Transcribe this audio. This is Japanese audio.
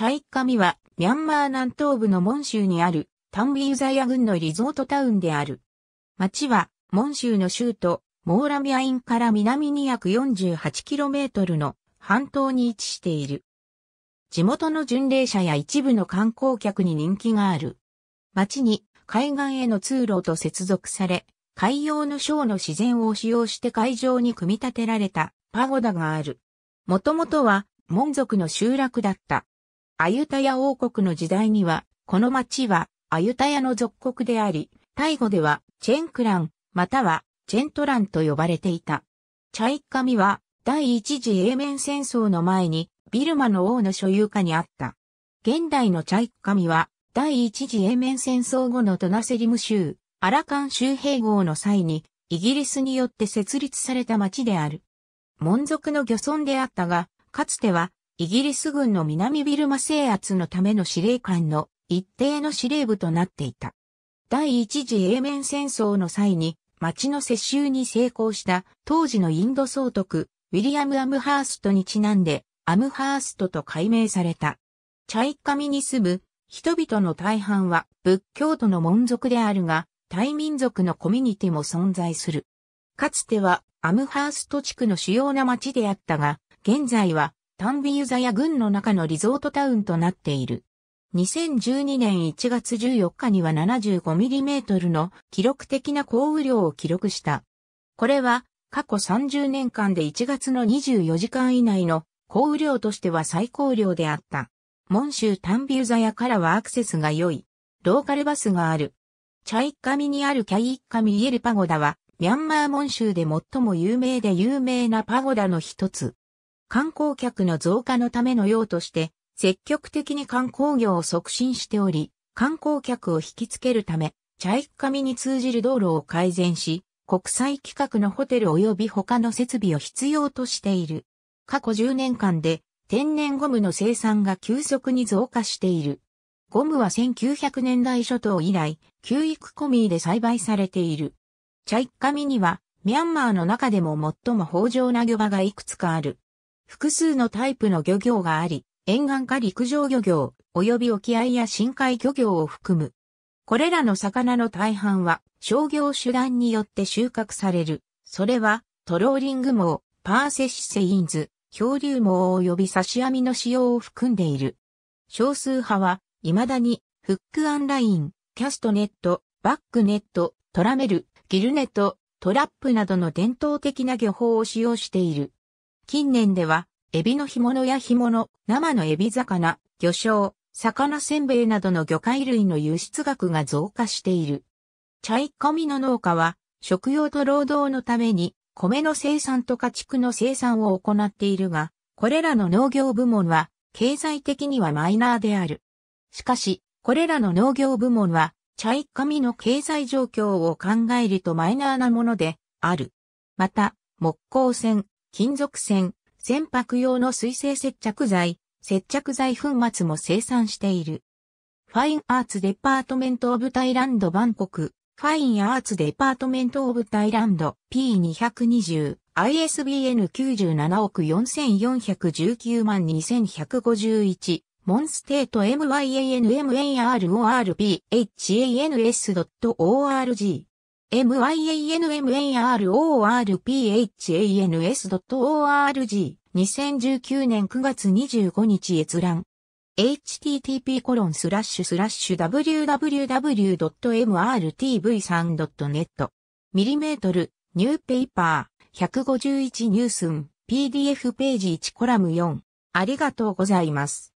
チャイッカミは、ミャンマー南東部のモン州にある、タンビーザヤ郡のリゾートタウンである。町は、モン州の州都、モーラビアインから南に約 48km の半島に位置している。地元の巡礼者や一部の観光客に人気がある。町に海岸への通路と接続され、海洋の省の自然を使用して海上に組み立てられたパゴダがある。もともとは、モン族の集落だった。アユタヤ王国の時代には、この町はアユタヤの属国であり、タイ語ではチェンクラン、またはチェントランと呼ばれていた。チャイッカミは第一次英面戦争の前にビルマの王の所有下にあった。現代のチャイッカミは第一次英面戦争後のトナセリム州、アラカン州併合の際にイギリスによって設立された町である。門族の漁村であったが、かつてはイギリス軍の南ビルマ制圧のための司令官の一定の司令部となっていた。第一次英面戦争の際に町の接収に成功した当時のインド総督ウィリアム・アムハーストにちなんでアムハーストと改名された。チャイカミに住む人々の大半は仏教徒の門族であるが、タイ民族のコミュニティも存在する。かつてはアムハースト地区の主要な町であったが、現在はタンビユザヤ郡の中のリゾートタウンとなっている。2012年1月14日には 75mm の記録的な降雨量を記録した。これは過去30年間で1月の24時間以内の降雨量としては最高量であった。モン州タンビューザヤからはアクセスが良い。ローカルバスがある。チャイッカミにあるキャイッカミイエルパゴダは、ミャンマーモン州で最も有名で有名なパゴダの一つ。観光客の増加のための用として、積極的に観光業を促進しており、観光客を引きつけるため、チャイカミに通じる道路を改善し、国際規格のホテル及び他の設備を必要としている。過去10年間で天然ゴムの生産が急速に増加している。ゴムは1900年代初頭以来、旧育コミーで栽培されている。チャイカミには、ミャンマーの中でも最も豊穣な漁場がいくつかある。複数のタイプの漁業があり、沿岸か陸上漁業、及び沖合や深海漁業を含む。これらの魚の大半は商業手段によって収穫される。それは、トローリング網、パーセシセインズ、漂流網及び刺し網の使用を含んでいる。少数派は、未だに、フックアンライン、キャストネット、バックネット、トラメル、ギルネット、トラップなどの伝統的な漁法を使用している。近年では、エビの干物や干物、生のエビ魚、魚醤、魚せんべいなどの魚介類の輸出額が増加している。チャイカミの農家は、食用と労働のために、米の生産と家畜の生産を行っているが、これらの農業部門は、経済的にはマイナーである。しかし、これらの農業部門は、チャイカミの経済状況を考えるとマイナーなもので、ある。また、木工船、金属線、船舶用の水性接着剤、接着剤粉末も生産している。ファインアーツデパートメントオブタイランドバンコク、ファインアーツデパートメントオブタイランド P220、ISBN97 億4419万2151、モンステート MYANMARORPHANS.org myanmanrorphans.org 2019年9月25日閲覧 http コロンスラッシュスラッシュ www.mrtv3.net ミリメートルニューペーパー151ニュースン PDF ページ1コラム4ありがとうございます。